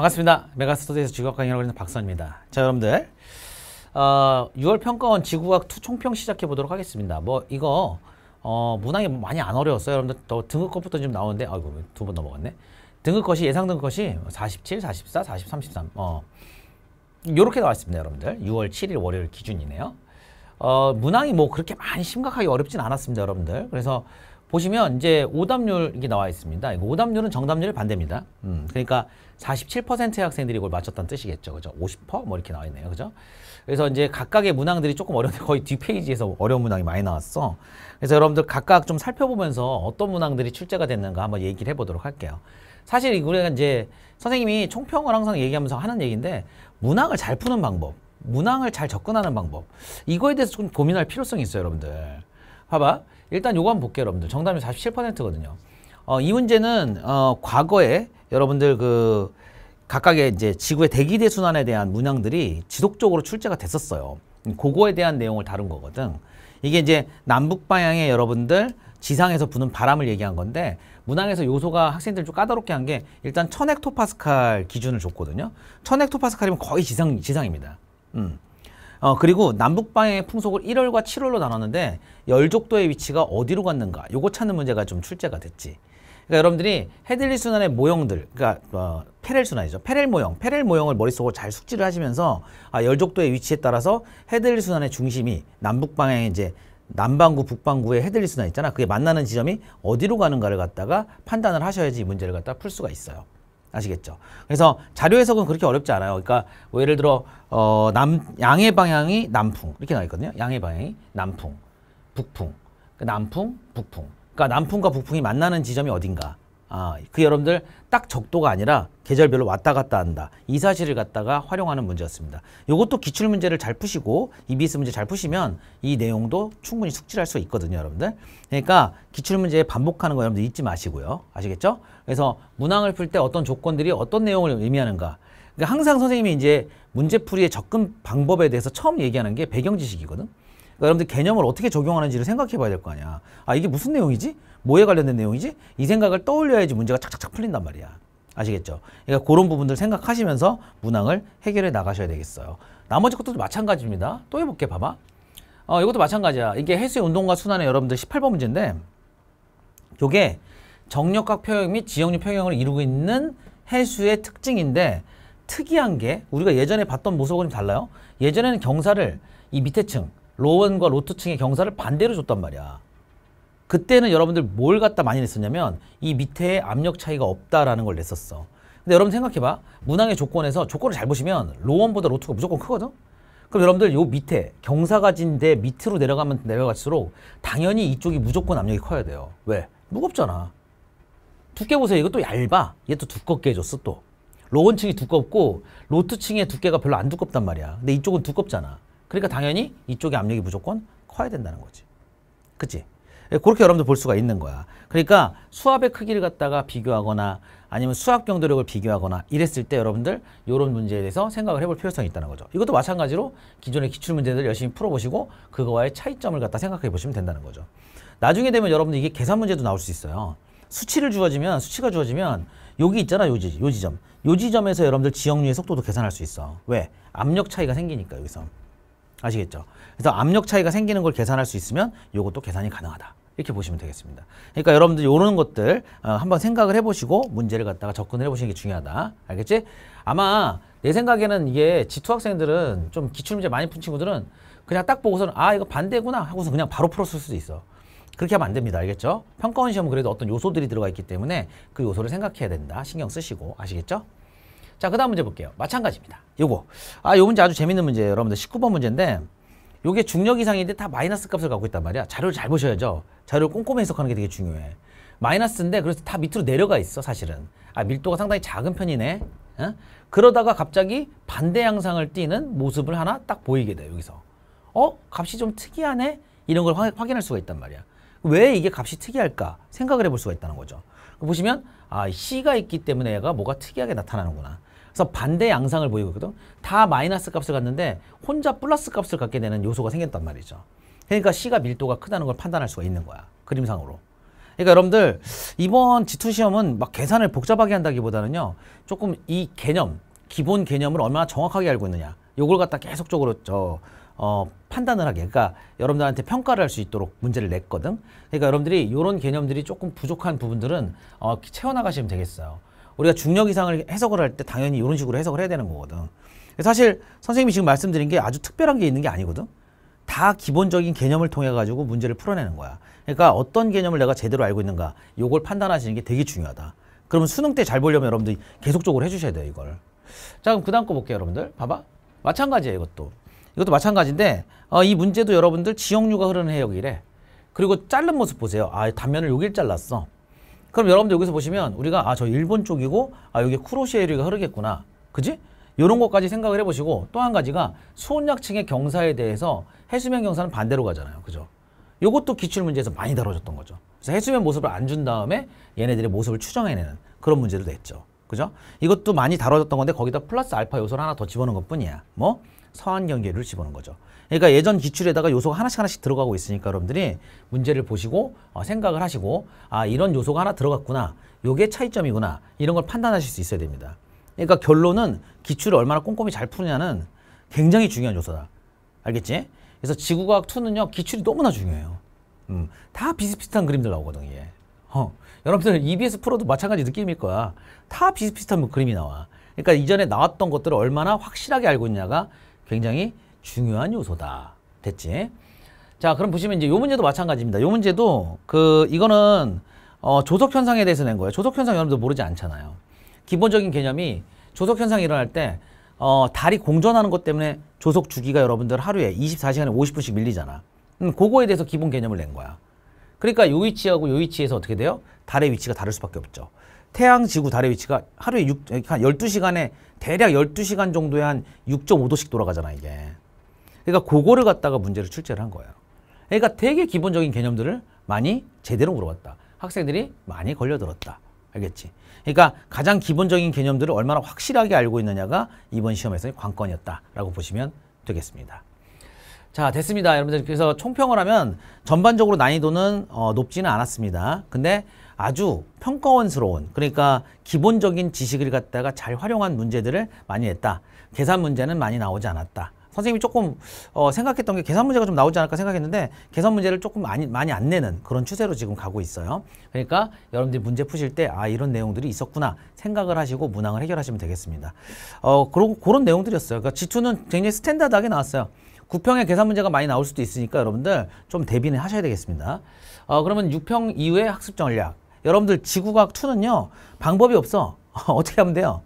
반갑습니다. 메가스터디에서 지구학 강의하는 박선입니다. 자, 여러분들 어, 6월 평가원 지구학 투 총평 시작해 보도록 하겠습니다. 뭐 이거 어, 문항이 많이 안 어려웠어요. 여러분들 또 등급컷부터 좀 나오는데 아이고 두 번 넘어갔네. 등급컷이 예상 등급컷이 47, 44, 40, 33 어, 요렇게 나왔습니다. 여러분들 6월 7일 월요일 기준이네요. 어, 문항이 뭐 그렇게 많이 심각하게 어렵진 않았습니다. 여러분들 그래서 보시면 이제 오답률 이게 나와 있습니다. 이거 오답률은 정답률의 반대입니다. 음, 그러니까 47%의 학생들이 이걸 맞췄다는 뜻이겠죠. 그죠? 50%뭐 이렇게 나와 있네요. 그죠? 그래서 이제 각각의 문항들이 조금 어려운데 거의 뒷페이지에서 어려운 문항이 많이 나왔어. 그래서 여러분들 각각 좀 살펴보면서 어떤 문항들이 출제가 됐는가 한번 얘기를 해보도록 할게요. 사실 우리가 이제 선생님이 총평을 항상 얘기하면서 하는 얘기인데 문항을 잘 푸는 방법, 문항을 잘 접근하는 방법 이거에 대해서 좀 고민할 필요성이 있어요, 여러분들. 봐봐. 일단 요거 한번 볼게요, 여러분들. 정답이 47%거든요. 어, 이 문제는 어, 과거에 여러분들 그 각각의 이제 지구의 대기대 순환에 대한 문항들이 지속적으로 출제가 됐었어요. 그거에 대한 내용을 다룬 거거든. 이게 이제 남북 방향의 여러분들 지상에서 부는 바람을 얘기한 건데 문항에서 요소가 학생들 좀 까다롭게 한 게 일단 천헥토파스칼 기준을 줬거든요. 천헥토파스칼이면 거의 지상 지상입니다. 음. 어, 그리고 남북방의 향 풍속을 1월과 7월로 나눴는데 열족도의 위치가 어디로 갔는가 요거 찾는 문제가 좀 출제가 됐지. 그러니까 여러분들이 헤들리 순환의 모형들, 그러니까 어, 페렐 순환이죠. 페렐 모형, 페렐 모형을 머릿속으로 잘 숙지를 하시면서 아, 열족도의 위치에 따라서 헤들리 순환의 중심이 남북 방향에 이제 남반구, 북반구의 헤들리 순환 있잖아. 그게 만나는 지점이 어디로 가는가를 갖다가 판단을 하셔야지 이 문제를 갖다 가풀 수가 있어요. 아시겠죠? 그래서 자료 해석은 그렇게 어렵지 않아요. 그러니까 뭐 예를 들어 어, 남, 양의 방향이 남풍 이렇게 나와 있거든요. 양의 방향이 남풍, 북풍, 그 남풍, 북풍. 그러니까 남풍과 북풍이 만나는 지점이 어딘가. 아, 그 여러분들 딱 적도가 아니라 계절별로 왔다 갔다 한다. 이 사실을 갖다가 활용하는 문제였습니다. 이것도 기출 문제를 잘 푸시고 EBS 문제 잘 푸시면 이 내용도 충분히 숙지할 수 있거든요, 여러분들. 그러니까 기출 문제 에 반복하는 거 여러분들 잊지 마시고요. 아시겠죠? 그래서 문항을 풀 때 어떤 조건들이 어떤 내용을 의미하는가. 그러니까 항상 선생님이 이제 문제풀이의 접근 방법에 대해서 처음 얘기하는 게 배경 지식이거든. 그러니까 여러분들 개념을 어떻게 적용하는지를 생각해 봐야 될 거 아니야. 아, 이게 무슨 내용이지? 뭐에 관련된 내용이지? 이 생각을 떠올려야지 문제가 착착착 풀린단 말이야. 아시겠죠? 그러니까 그런 부분들 생각하시면서 문항을 해결해 나가셔야 되겠어요. 나머지 것도 마찬가지입니다. 또 해볼게 봐봐. 어, 이것도 마찬가지야. 이게 해수의 운동과 순환의 여러분들 18번 문제인데 이게 정력각 평형 및지형류평형을 이루고 있는 해수의 특징인데 특이한 게 우리가 예전에 봤던 모습하좀 달라요. 예전에는 경사를 이 밑에 층, 로원과 로트층의 경사를 반대로 줬단 말이야. 그때는 여러분들 뭘 갖다 많이 냈었냐면 이 밑에 압력 차이가 없다라는 걸 냈었어. 근데 여러분 생각해봐. 문항의 조건에서 조건을 잘 보시면 로원보다 로투가 무조건 크거든? 그럼 여러분들 요 밑에 경사가진데 밑으로 내려가면 내려갈수록 당연히 이쪽이 무조건 압력이 커야 돼요. 왜? 무겁잖아. 두께 보세요. 이것도 얇아. 얘 또 두껍게 해줬어 또. 로원층이 두껍고 로트층의 두께가 별로 안 두껍단 말이야. 근데 이쪽은 두껍잖아. 그러니까 당연히 이쪽의 압력이 무조건 커야 된다는 거지. 그치? 예, 그렇게 여러분들 볼 수가 있는 거야. 그러니까 수압의 크기를 갖다가 비교하거나 아니면 수압 경도력을 비교하거나 이랬을 때 여러분들 이런 문제에 대해서 생각을 해볼 필요성이 있다는 거죠. 이것도 마찬가지로 기존의 기출문제들 열심히 풀어보시고 그거와의 차이점을 갖다 생각해 보시면 된다는 거죠. 나중에 되면 여러분들 이게 계산 문제도 나올 수 있어요. 수치를 주어지면 수치가 주어지면 여기 있잖아 요지, 요지점. 요지점에서 여러분들 지역류의 속도도 계산할 수 있어. 왜? 압력 차이가 생기니까 여기서. 아시겠죠? 그래서 압력 차이가 생기는 걸 계산할 수 있으면 이것도 계산이 가능하다. 이렇게 보시면 되겠습니다. 그러니까 여러분들 이런 것들 어, 한번 생각을 해보시고 문제를 갖다가 접근을 해보시는 게 중요하다. 알겠지? 아마 내 생각에는 이게 G2 학생들은 좀 기출문제 많이 푼 친구들은 그냥 딱 보고서는 아 이거 반대구나 하고서 그냥 바로 풀었을 수도 있어. 그렇게 하면 안 됩니다. 알겠죠? 평가원 시험은 그래도 어떤 요소들이 들어가 있기 때문에 그 요소를 생각해야 된다. 신경 쓰시고 아시겠죠? 자, 그 다음 문제 볼게요. 마찬가지입니다. 요거. 아, 요 문제 아주 재밌는 문제예요. 여러분들 19번 문제인데 요게 중력 이상인데 다 마이너스 값을 갖고 있단 말이야. 자료를 잘 보셔야죠. 자료를 꼼꼼히 해석하는 게 되게 중요해. 마이너스인데 그래서 다 밑으로 내려가 있어 사실은. 아 밀도가 상당히 작은 편이네. 어? 그러다가 갑자기 반대 양상을 띠는 모습을 하나 딱 보이게 돼 여기서. 어? 값이 좀 특이하네? 이런 걸 확인할 수가 있단 말이야. 왜 이게 값이 특이할까 생각을 해볼 수가 있다는 거죠. 그 보시면 아 C가 있기 때문에 얘가 뭐가 특이하게 나타나는구나. 그래서 반대 양상을 보이고 있거든. 다 마이너스 값을 갖는데 혼자 플러스 값을 갖게 되는 요소가 생겼단 말이죠. 그러니까 C가 밀도가 크다는 걸 판단할 수가 있는 거야. 그림상으로. 그러니까 여러분들 이번 G2 시험은 막 계산을 복잡하게 한다기보다는요. 조금 이 개념, 기본 개념을 얼마나 정확하게 알고 있느냐. 요걸 갖다 계속적으로 저 어, 판단을 하게 그러니까 여러분들한테 평가를 할 수 있도록 문제를 냈거든 그러니까 여러분들이 이런 개념들이 조금 부족한 부분들은 어, 채워나가시면 되겠어요 우리가 중력 이상을 해석을 할 때 당연히 이런 식으로 해석을 해야 되는 거거든. 사실 선생님이 지금 말씀드린 게 아주 특별한 게 있는 게 아니거든. 다 기본적인 개념을 통해 가지고 문제를 풀어내는 거야. 그러니까 어떤 개념을 내가 제대로 알고 있는가 이걸 판단하시는 게 되게 중요하다. 그러면 수능 때 잘 보려면 여러분들이 계속적으로 해주셔야 돼요 이걸. 자 그럼 그 다음 거 볼게요 여러분들. 봐봐. 마찬가지예요 이것도. 이것도 마찬가지인데 어, 이 문제도 여러분들 지역류가 흐르는 해역이래. 그리고 자른 모습 보세요. 아 단면을 여길 잘랐어. 그럼 여러분들 여기서 보시면 우리가 아 저 일본 쪽이고 아 여기 쿠로시에리가 흐르겠구나. 그지? 이런 것까지 생각을 해보시고 또 한 가지가 수온약층의 경사에 대해서 해수면 경사는 반대로 가잖아요. 그죠? 요것도 기출 문제에서 많이 다뤄졌던 거죠. 그래서 해수면 모습을 안 준 다음에 얘네들의 모습을 추정해내는 그런 문제도 됐죠 그죠? 이것도 많이 다뤄졌던 건데 거기다 플러스 알파 요소를 하나 더 집어넣은 것 뿐이야. 뭐 서한 경계를 집어넣은 거죠. 그러니까 예전 기출에다가 요소가 하나씩 하나씩 들어가고 있으니까 여러분들이 문제를 보시고 어, 생각을 하시고 아 이런 요소가 하나 들어갔구나. 요게 차이점이구나. 이런 걸 판단하실 수 있어야 됩니다. 그러니까 결론은 기출을 얼마나 꼼꼼히 잘 푸느냐는 굉장히 중요한 요소다. 알겠지? 그래서 지구과학 2는요. 기출이 너무나 중요해요. 음, 다 비슷비슷한 그림들 나오거든요. 예. 어, 여러분들 EBS 프로도 마찬가지 느낌일 거야. 다 비슷비슷한 그림이 나와. 그러니까 이전에 나왔던 것들을 얼마나 확실하게 알고 있냐가 굉장히 중요한 요소다. 됐지? 자, 그럼 보시면 이제 요 문제도 마찬가지입니다. 요 문제도 그 이거는 어, 조속 현상에 대해서 낸 거예요. 조속 현상 여러분도 모르지 않잖아요. 기본적인 개념이 조속 현상이 일어날 때 어, 달이 공전하는 것 때문에 조속 주기가 여러분들 하루에 24시간에 50분씩 밀리잖아. 음, 그거에 대해서 기본 개념을 낸 거야. 그러니까 요 위치하고 요 위치에서 어떻게 돼요? 달의 위치가 다를 수밖에 없죠. 태양, 지구, 달의 위치가 하루에 6, 그러니까 한 12시간에 대략 12시간 정도에 한 6.5도씩 돌아가잖아 이게. 그러니까 그거를 갖다가 문제를 출제를 한 거예요. 그러니까 되게 기본적인 개념들을 많이 제대로 물어봤다. 학생들이 많이 걸려들었다. 알겠지? 그러니까 가장 기본적인 개념들을 얼마나 확실하게 알고 있느냐가 이번 시험에서의 관건이었다라고 보시면 되겠습니다. 자 됐습니다. 여러분들 그래서 총평을 하면 전반적으로 난이도는 어, 높지는 않았습니다. 근데 아주 평가원스러운 그러니까 기본적인 지식을 갖다가 잘 활용한 문제들을 많이 했다. 계산 문제는 많이 나오지 않았다. 선생님이 조금 어, 생각했던 게 계산 문제가 좀 나오지 않을까 생각했는데 계산 문제를 조금 많이, 많이 안 내는 그런 추세로 지금 가고 있어요. 그러니까 여러분들이 문제 푸실 때 아 이런 내용들이 있었구나 생각을 하시고 문항을 해결하시면 되겠습니다. 어 그런 그런 내용들이었어요. 그러니까 지투는 굉장히 스탠다드하게 나왔어요. 구평에 계산 문제가 많이 나올 수도 있으니까 여러분들 좀 대비는 하셔야 되겠습니다. 어 그러면 육평 이후의 학습 전략 여러분들 지구과학 2는요. 방법이 없어. 어떻게 하면 돼요?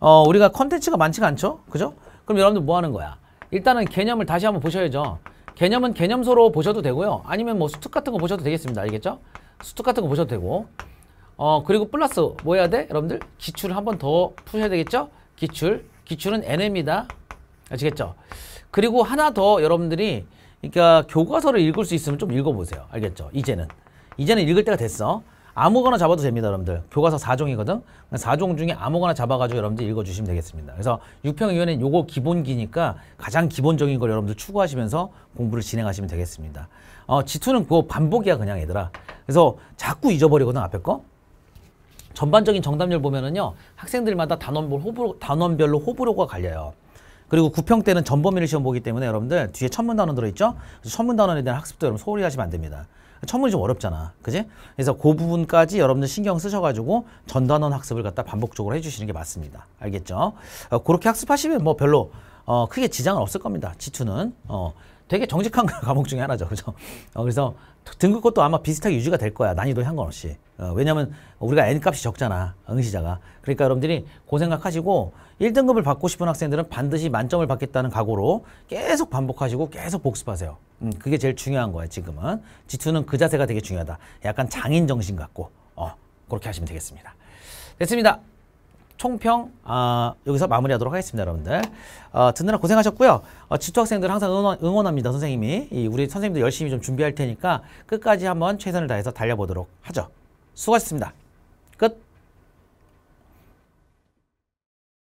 어, 우리가 컨텐츠가 많지가 않죠? 그죠? 그럼 여러분들 뭐 하는 거야? 일단은 개념을 다시 한번 보셔야죠. 개념은 개념서로 보셔도 되고요. 아니면 뭐 수특 같은 거 보셔도 되겠습니다. 알겠죠? 수특 같은 거 보셔도 되고. 어, 그리고 플러스 뭐 해야 돼? 여러분들 기출을 한번더 푸셔야 되겠죠? 기출. 기출은 NM이다. 아시겠죠? 그리고 하나 더 여러분들이 그러니까 교과서를 읽을 수 있으면 좀 읽어보세요. 알겠죠? 이제는. 이제는 읽을 때가 됐어. 아무거나 잡아도 됩니다, 여러분들. 교과서 4종이거든. 4종 그러니까 중에 아무거나 잡아가지고 여러분들 읽어주시면 되겠습니다. 그래서 6평 의원은 요거 기본기니까 가장 기본적인 걸 여러분들 추구하시면서 공부를 진행하시면 되겠습니다. 어, G2는 그거 반복이야, 그냥 얘들아. 그래서 자꾸 잊어버리거든, 앞에 거. 전반적인 정답률 보면은요, 학생들마다 단원별 호불호, 단원별로 호불호가 갈려요. 그리고 9평 때는 전범위를 시험 보기 때문에 여러분들 뒤에 천문 단원 들어있죠? 천문 단원에 대한 학습도 여러분 소홀히 하시면 안 됩니다. 천문이 좀 어렵잖아. 그지? 그래서 그 부분까지 여러분들 신경 쓰셔가지고 전단원 학습을 갖다 반복적으로 해주시는 게 맞습니다. 알겠죠? 어, 그렇게 학습하시면 뭐 별로 어, 크게 지장은 없을 겁니다. 지투는. 어, 되게 정직한 과목 중에 하나죠. 그죠? 어, 그래서 등급것도 아마 비슷하게 유지가 될 거야. 난이도 상관없이. 어, 왜냐면 우리가 N값이 적잖아. 응시자가. 그러니까 여러분들이 고 생각하시고 1등급을 받고 싶은 학생들은 반드시 만점을 받겠다는 각오로 계속 반복하시고 계속 복습하세요. 음, 그게 제일 중요한 거야 지금은. 지투는 그 자세가 되게 중요하다. 약간 장인 정신 같고 어, 그렇게 하시면 되겠습니다. 됐습니다. 총평 어, 여기서 마무리하도록 하겠습니다 여러분들 어, 듣느라 고생하셨고요 어, 지투 학생들 항상 응원, 응원합니다 선생님이 이, 우리 선생님도 열심히 좀 준비할 테니까 끝까지 한번 최선을 다해서 달려보도록 하죠 수고하셨습니다